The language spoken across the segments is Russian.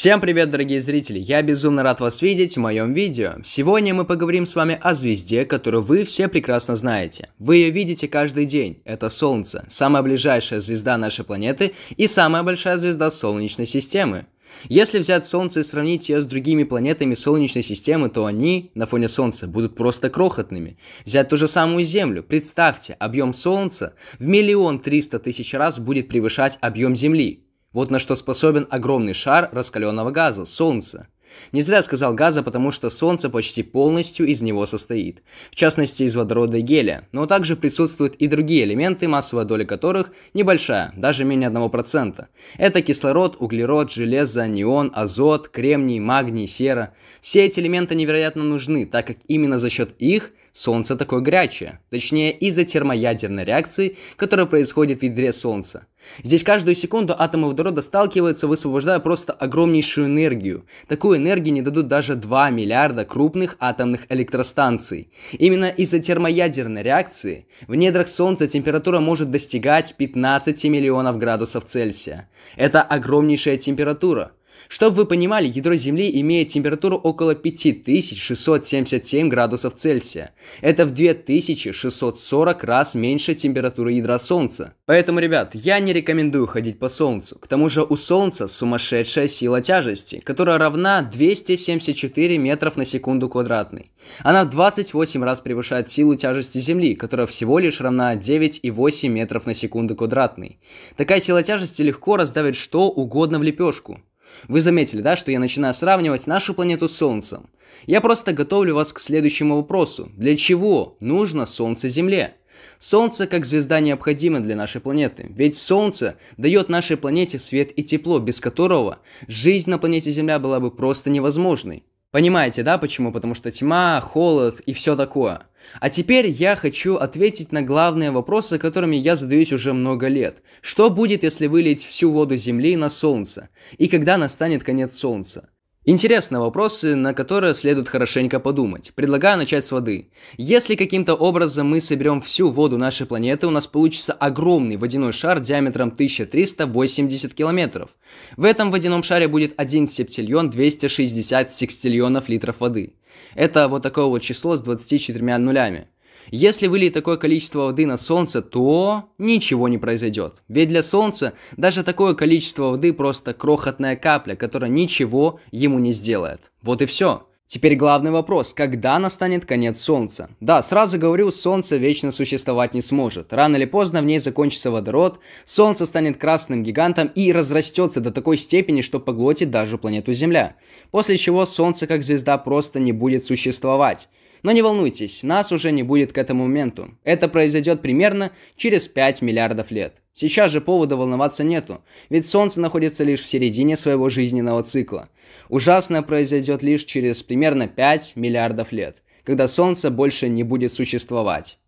Всем привет, дорогие зрители! Я безумно рад вас видеть в моем видео. Сегодня мы поговорим с вами о звезде, которую вы все прекрасно знаете. Вы ее видите каждый день. Это Солнце, самая ближайшая звезда нашей планеты и самая большая звезда Солнечной системы. Если взять Солнце и сравнить ее с другими планетами Солнечной системы, то они на фоне Солнца будут просто крохотными. Взять ту же самую Землю. Представьте, объем Солнца в миллион триста тысяч раз будет превышать объем Земли. Вот на что способен огромный шар раскаленного газа – Солнце. Не зря сказал газа, потому что Солнце почти полностью из него состоит, в частности из водорода и гелия, но также присутствуют и другие элементы, массовая доля которых небольшая, даже менее 1%. Это кислород, углерод, железо, неон, азот, кремний, магний, сера. Все эти элементы невероятно нужны, так как именно за счет их – Солнце такое горячее, точнее из-за термоядерной реакции, которая происходит в ядре Солнца. Здесь каждую секунду атомы водорода сталкиваются, высвобождая просто огромнейшую энергию. Такую энергию не дадут даже 2 миллиарда крупных атомных электростанций. Именно из-за термоядерной реакции в недрах Солнца температура может достигать 15 миллионов градусов Цельсия. Это огромнейшая температура – чтобы вы понимали, ядро Земли имеет температуру около 5677 градусов Цельсия. Это в 2640 раз меньше температуры ядра Солнца. Поэтому, ребят, я не рекомендую ходить по Солнцу. К тому же у Солнца сумасшедшая сила тяжести, которая равна 274 метров на секунду квадратный. Она в 28 раз превышает силу тяжести Земли, которая всего лишь равна 9,8 метров на секунду квадратный. Такая сила тяжести легко раздавит что угодно в лепешку. Вы заметили, да, что я начинаю сравнивать нашу планету с Солнцем. Я просто готовлю вас к следующему вопросу. Для чего нужно Солнце Земле? Солнце как звезда необходимо для нашей планеты, ведь Солнце дает нашей планете свет и тепло, без которого жизнь на планете Земля была бы просто невозможной. Понимаете, да, почему? Потому что тьма, холод и все такое. А теперь я хочу ответить на главные вопросы, которыми я задаюсь уже много лет. Что будет, если вылить всю воду Земли на Солнце? И когда настанет конец Солнца? Интересные вопросы, на которые следует хорошенько подумать. Предлагаю начать с воды. Если каким-то образом мы соберем всю воду нашей планеты, у нас получится огромный водяной шар диаметром 1380 километров. В этом водяном шаре будет 1 септильон 260 секстильонов литров воды. Это вот такое вот число с 24 нулями. Если вылить такое количество воды на солнце, то ничего не произойдет. Ведь для солнца даже такое количество воды просто крохотная капля, которая ничего ему не сделает. Вот и все. Теперь главный вопрос, когда настанет конец Солнца? Да, сразу говорю, Солнце вечно существовать не сможет. Рано или поздно в ней закончится водород, Солнце станет красным гигантом и разрастется до такой степени, что поглотит даже планету Земля. После чего Солнце как звезда просто не будет существовать. Но не волнуйтесь, нас уже не будет к этому моменту. Это произойдет примерно через 5 миллиардов лет. Сейчас же повода волноваться нету, ведь Солнце находится лишь в середине своего жизненного цикла. Ужасное произойдет лишь через примерно 5 миллиардов лет, когда Солнце больше не будет существовать.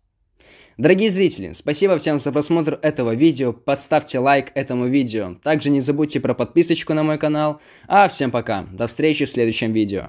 Дорогие зрители, спасибо всем за просмотр этого видео, подставьте лайк этому видео, также не забудьте про подписочку на мой канал, а всем пока, до встречи в следующем видео.